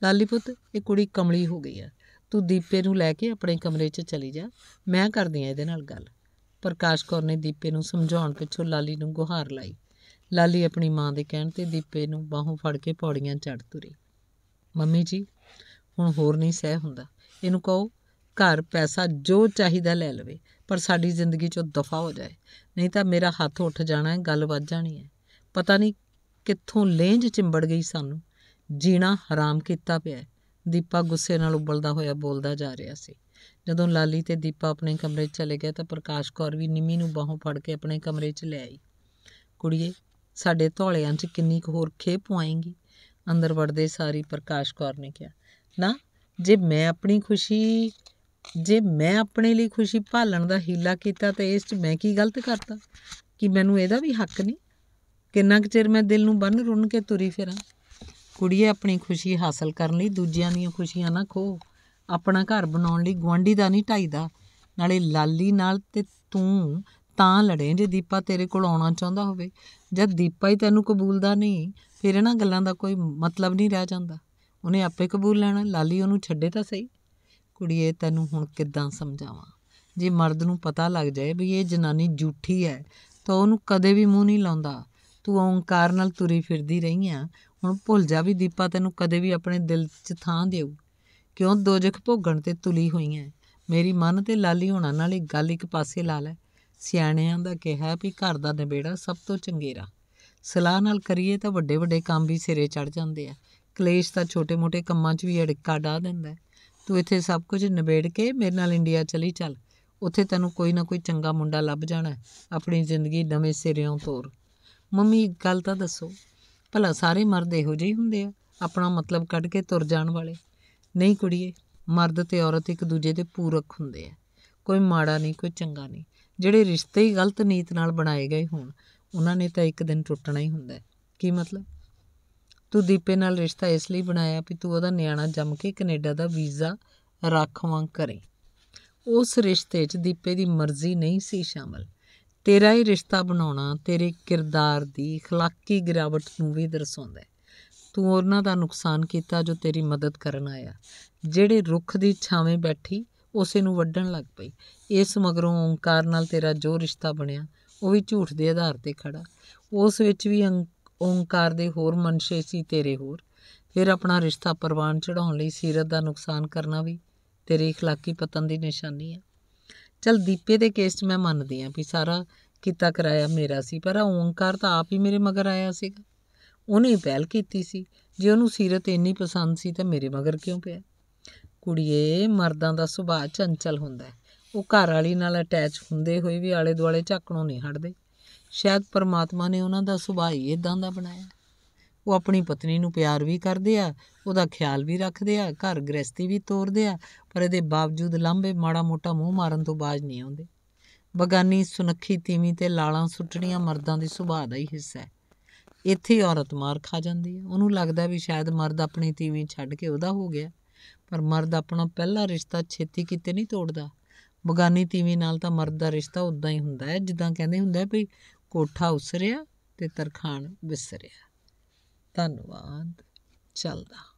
ਲਾਲੀ ਪੁੱਤ ਇਹ ਕੁੜੀ ਕਮਲੀ ਹੋ ਗਈ ਆ ਤੂੰ ਦੀਪੇ ਨੂੰ ਲੈ ਕੇ ਆਪਣੇ ਕਮਰੇ 'ਚ ਚਲੀ ਜਾ ਮੈਂ ਕਰਦੀ ਆ ਇਹਦੇ ਨਾਲ ਗੱਲ ਪ੍ਰਕਾਸ਼ ਕੌਰ ਨੇ ਦੀਪੇ ਨੂੰ ਸਮਝਾਉਣ ਪਿੱਛੋਂ ਲਾਲੀ ਨੂੰ ਗੁਹਾਰ ਲਾਈ ਲਾਲੀ ਆਪਣੀ ਮਾਂ ਦੇ ਕਹਿਣ ਤੇ ਦੀਪੇ ਨੂੰ ਬਾਹੋਂ ਫੜ ਕੇ ਪੌੜੀਆਂ ਚੜ੍ਹ ਤੁਰੀ ਮੰਮੀ ਜੀ ਹੁਣ ਹੋਰ ਨਹੀਂ ਸਹਿ ਹੁੰਦਾ ਇਹਨੂੰ ਕਹੋ ਘਰ ਪੈਸਾ ਜੋ ਚਾਹੀਦਾ ਲੈ ਲਵੇ ਪਰ ਸਾਡੀ ਜ਼ਿੰਦਗੀ ਚੋਂ ਦਫਾ ਹੋ ਜਾਏ ਨਹੀਂ ਤਾਂ ਮੇਰਾ ਹੱਥ ਉੱਠ ਜਾਣਾ ਹੈ ਗੱਲ ਵੱਜ ਜਾਣੀ ਹੈ ਪਤਾ ਨਹੀਂ ਕਿੱਥੋਂ ਲੇਂਜ ਚਿੰਬੜ ਗਈ ਸਾਨੂੰ ਜੀਣਾ ਹਰਾਮ ਕੀਤਾ ਪਿਆ ਦੀਪਾ ਗੁੱਸੇ ਨਾਲ ਉਬਲਦਾ ਹੋਇਆ ਬੋਲਦਾ ਜਾ ਰਿਹਾ ਸੀ ਜਦੋਂ ਲਾਲੀ ਤੇ ਦੀਪਾ ਆਪਣੇ ਕਮਰੇ 'ਚ ਚਲੇ ਗਏ ਤਾਂ ਪ੍ਰਕਾਸ਼ ਕੌਰ ਵੀ ਨਿਮੀ ਨੂੰ ਬਾਹੋਂ ਫੜ ਕੇ ਆਪਣੇ ਕਮਰੇ 'ਚ ਲੈ ਆਈ ਕੁੜੀਏ ਸਾਡੇ ਧੌਲਿਆਂ 'ਚ ਕਿੰਨੀ ਕੁ ਹੋਰ ਖੇ ਪੁਆਏਂਗੀ ਅੰਦਰ ਵੜਦੇ ਸਾਰੀ ਪ੍ਰਕਾਸ਼ ਕੌਰ ਨੇ ਕਿਹਾ ਨਾ ਜੇ ਮੈਂ ਆਪਣੀ ਖੁਸ਼ੀ ਜੇ ਮੈਂ ਆਪਣੇ ਲਈ ਖੁਸ਼ੀ ਭਾਲਣ ਦਾ ਹੀਲਾ ਕੀਤਾ ਤਾਂ ਇਸ 'ਚ ਮੈਂ ਕੀ ਗਲਤ ਕਰਤਾ ਕਿ ਮੈਨੂੰ ਇਹਦਾ ਵੀ ਹੱਕ ਨਹੀਂ ਕਿੰਨਾ ਕੁ ਚਿਰ ਮੈਂ ਦਿਲ ਨੂੰ ਬੰਨ ਰੁੰਨ ਕੇ ਤੁਰੀ ਫਿਰਾਂ ਕੁੜੀਏ ਆਪਣੀ ਖੁਸ਼ੀ ਹਾਸਲ ਕਰਨ ਲਈ ਦੂਜਿਆਂ ਦੀਆਂ ਖੁਸ਼ੀਆਂ ਨਾ ਖੋ ਆਪਣਾ ਘਰ ਬਣਾਉਣ ਲਈ ਗਵਾਂਢੀ ਦਾ ਨਹੀਂ ਢਾਈਦਾ ਨਾਲੇ ਲਾਲੀ ਨਾਲ ਤੇ ਤੂੰ ਤਾਂ ਲੜੇ ਜੇ ਦੀਪਾ ਤੇਰੇ ਕੋਲ ਆਉਣਾ ਚਾਹੁੰਦਾ ਹੋਵੇ ਜਦ ਦੀਪਾ ਹੀ ਤੈਨੂੰ ਕਬੂਲਦਾ ਨਹੀਂ ਫਿਰ ਇਹਨਾਂ ਗੱਲਾਂ ਦਾ ਕੋਈ ਮਤਲਬ ਨਹੀਂ ਰਹਿ ਜਾਂਦਾ ਉਹਨੇ ਆਪੇ ਕਬੂਲ ਲੈਣਾ ਲਾਲੀ ਉਹਨੂੰ ਛੱਡੇ ਤਾਂ ਸਹੀ ਕੁੜੀਏ ਤੈਨੂੰ ਹੁਣ ਕਿੱਦਾਂ ਸਮਝਾਵਾਂ ਜੇ ਮਰਦ ਨੂੰ ਪਤਾ ਲੱਗ ਜਾਏ ਵੀ ਇਹ ਜਨਾਨੀ ਝੂਠੀ ਹੈ ਤਾਂ ਉਹਨੂੰ ਕਦੇ ਵੀ ਮੂੰਹ ਨਹੀਂ ਲਾਉਂਦਾ ਤੂੰ ਓੰਕਾਰ ਨਾਲ ਤੁਰੀ ਫਿਰਦੀ ਰਹੀ ਆ ਹੁਣ ਭੁੱਲ ਜਾ ਵੀ ਦੀਪਾ ਤੈਨੂੰ ਕਦੇ ਵੀ ਆਪਣੇ ਦਿਲ 'ਚ ਥਾਂ ਦੇਊ ਕਿਉਂ ਦੋਜਖ ਭੋਗਣ ਤੇ ਤੁਲੀ ਹੋਈਆਂ ਮੇਰੀ ਮਨ ਤੇ ਲਾਲੀ ਹੋਣਾ ਨਾਲ ਇੱਕ ਗੱਲ ਇੱਕ ਪਾਸੇ ਲਾ ਲੈ ਸਿਆਣਿਆਂ ਦਾ ਕਿਹਾ ਵੀ ਘਰ ਦਾ ਨਿਬੇੜਾ ਸਭ ਤੋਂ ਚੰਗੇਰਾ ਸਲਾਹ ਨਾਲ ਕਰੀਏ ਤਾਂ ਵੱਡੇ ਵੱਡੇ ਕੰਮ ਵੀ ਸਿਰੇ ਚੜ ਜਾਂਦੇ ਆ ਕਲੇਸ਼ ਤਾਂ ਛੋਟੇ-ਮੋਟੇ ਕੰਮਾਂ 'ਚ ਵੀ ਅੜਿੱਕਾ ਡਾ ਦਿੰਦਾ ਤੂੰ ਇੱਥੇ ਸਭ ਕੁਝ ਨਿਬੇੜ ਕੇ ਮੇਰੇ ਨਾਲ ਇੰਡੀਆ ਚਲੀ ਚੱਲ ਉੱਥੇ ਤੈਨੂੰ ਕੋਈ ਨਾ ਕੋਈ ਚੰਗਾ ਮੁੰਡਾ ਲੱਭ ਜਾਣਾ ਆਪਣੀ ਜ਼ਿੰਦਗੀ ਨਵੇਂ ਸਿਰਿਓਂ ਤੋਰ ਮੰਮੀ ਗੱਲ ਤਾਂ ਦੱਸੋ ਭਲਾ ਸਾਰੇ ਮਰਦ ਇਹੋ ਜਿਹੇ ਹੁੰਦੇ ਆ ਆਪਣਾ ਮਤਲਬ ਕੱਢ ਕੇ ਤੁਰ ਜਾਣ ਵਾਲੇ ਨਹੀਂ ਕੁੜੀਏ ਮਰਦ ਤੇ ਔਰਤ ਇੱਕ ਦੂਜੇ ਦੇ ਪੂਰਕ ਹੁੰਦੇ ਆ ਕੋਈ ਮਾੜਾ ਨਹੀਂ ਕੋਈ ਚੰਗਾ ਨਹੀਂ ਜਿਹੜੇ ਰਿਸ਼ਤੇ ਹੀ ਗਲਤ ਨੀਤ ਨਾਲ ਬਣਾਏ ਗਏ ਹੋਣ ਉਹਨਾਂ ਨੇ ਤਾਂ ਇੱਕ ਦਿਨ ਟੁੱਟਣਾ ਹੀ ਹੁੰਦਾ ਹੈ ਕੀ ਮਤਲਬ ਤੂੰ ਦੀਪੇ ਨਾਲ ਰਿਸ਼ਤਾ ਇਸ ਲਈ ਬਣਾਇਆ ਕਿ ਤੂੰ ਉਹਦਾ ਨਿਆਣਾ ਜੰਮ ਕੇ ਕੈਨੇਡਾ ਦਾ ਵੀਜ਼ਾ ਰੱਖਵਾਂ ਕਰੇ ਉਸ ਰਿਸ਼ਤੇ 'ਚ ਦੀਪੇ ਦੀ ਮਰਜ਼ੀ ਨਹੀਂ ਸੀ ਸ਼ਾਮਲ ਤੇਰਾ ਹੀ ਰਿਸ਼ਤਾ ਬਣਾਉਣਾ ਤੇਰੇ ਕਿਰਦਾਰ ਦੀ اخلاقی ਗਿਰਾਵਟ ਨੂੰ ਵੀ ਦਰਸਾਉਂਦਾ ਹੈ ਤੂੰ ਉਹਨਾਂ ਦਾ ਨੁਕਸਾਨ ਕੀਤਾ ਜੋ ਤੇਰੀ ਮਦਦ ਕਰਨ ਆਇਆ ਜਿਹੜੇ ਰੁੱਖ ਦੀ ਛਾਵੇਂ ਬੈਠੀ ਉਸੇ ਨੂੰ ਵੱਢਣ ਲੱਗ ਪਈ ਇਸ ਮਗਰੋਂ ਓੰਕਾਰ ਨਾਲ ਤੇਰਾ ਜੋ ਰਿਸ਼ਤਾ ਬਣਿਆ ਉਹ ਵੀ ਝੂਠ ਦੇ ਆਧਾਰ ਤੇ ਖੜਾ ਉਸ ਵਿੱਚ ਵੀ ਓੰਕਾਰ ਦੇ ਹੋਰ ਮਨਸ਼ੇ ਸੀ ਤੇਰੇ ਹੋਰ ਫਿਰ ਆਪਣਾ ਰਿਸ਼ਤਾ ਪਰਵਾਨ ਚੜਾਉਣ ਲਈ ਸਿਰਤ ਦਾ ਨੁਕਸਾਨ ਕਰਨਾ ਵੀ ਤੇਰੀ اخلاقی ਪਤਨ ਦੀ ਨਿਸ਼ਾਨੀ ਹੈ ਚਲ ਦੀਪੇ ਦੇ ਕੇਸ 'ਚ ਮੈਂ ਮੰਨਦੀ ਆ ਵੀ ਸਾਰਾ ਕੀਤਾ ਕਰਾਇਆ ਮੇਰਾ ਸੀ ਪਰ ਓੰਕਾਰ ਤਾਂ ਆਪ ਹੀ ਮੇਰੇ ਮਗਰ ਆਇਆ ਸੀਗਾ ਉਹਨੇ ਪਹਿਲ ਕੀਤੀ ਸੀ ਜੇ ਉਹਨੂੰ ਸੀਰਤ ਇੰਨੀ ਪਸੰਦ ਸੀ ਤਾਂ ਮੇਰੇ ਮਗਰ ਕਿਉਂ ਪਿਆ ਕੁੜੀਏ ਮਰਦਾਂ ਦਾ ਸੁਭਾਅ ਚੰਚਲ ਹੁੰਦਾ ਹੈ ਉਹ ਘਰ ਵਾਲੀ ਨਾਲ ਅਟੈਚ ਹੁੰਦੇ ਹੋਏ ਵੀ ਆਲੇ ਦੁਆਲੇ ਝਾਕਣੋਂ ਨਹੀਂ ਹਟਦੇ ਸ਼ਾਇਦ ਪਰਮਾਤਮਾ ਨੇ ਉਹਨਾਂ ਦਾ ਸੁਭਾਅ ਹੀ ਇਦਾਂ ਦਾ ਬਣਾਇਆ ਉਹ ਆਪਣੀ ਪਤਨੀ ਨੂੰ ਪਿਆਰ ਵੀ ਕਰਦੇ ਆ ਉਹਦਾ ਖਿਆਲ ਵੀ ਰੱਖਦੇ ਆ ਘਰ ਗ੍ਰਸਤੀ ਵੀ ਤੋਰਦੇ ਆ ਪਰ ਇਹਦੇ ਬਾਵਜੂਦ ਲਾਂਬੇ ਮਾੜਾ ਮੋਟਾ ਮੂੰਹ ਮਾਰਨ ਤੋਂ ਬਾਜ ਨਹੀਂ ਆਉਂਦੇ ਬਗਾਨੀ ਸੁਨੱਖੀ ਤੀਵੀਂ ਤੇ ਲਾਲਾਂ ਸੁੱਟਣੀਆਂ ਮਰਦਾਂ ਦੇ ਸੁਭਾਅ ਦਾ ਹੀ ਹਿੱਸਾ ਹੈ ਇੱਥੇ ਔਰਤ ਮਾਰ ਖਾ ਜਾਂਦੀ ਹੈ ਉਹਨੂੰ ਲੱਗਦਾ ਵੀ ਸ਼ਾਇਦ ਮਰਦ ਆਪਣੀ ਤੀਵੀਂ ਛੱਡ ਕੇ ਉਹਦਾ ਹੋ ਗਿਆ ਪਰ ਮਰਦ ਆਪਣਾ ਪਹਿਲਾ ਰਿਸ਼ਤਾ ਛੇਤੀ ਕਿਤੇ ਨਹੀਂ ਤੋੜਦਾ ਬਗਾਨੀ ਤੀਵੀਂ ਨਾਲ ਤਾਂ ਮਰਦ ਦਾ ਰਿਸ਼ਤਾ ਉਦਾਂ ਹੀ ਹੁੰਦਾ ਹੈ ਜਿੱਦਾਂ ਕਹਿੰਦੇ ਹੁੰਦਾ ਵੀ ਕੋਠਾ ਉਸਰਿਆ ਤੇ ਤਰਖਾਨ ਵਿਸਰਿਆ ਧੰਨਵਾਦ ਚੱਲਦਾ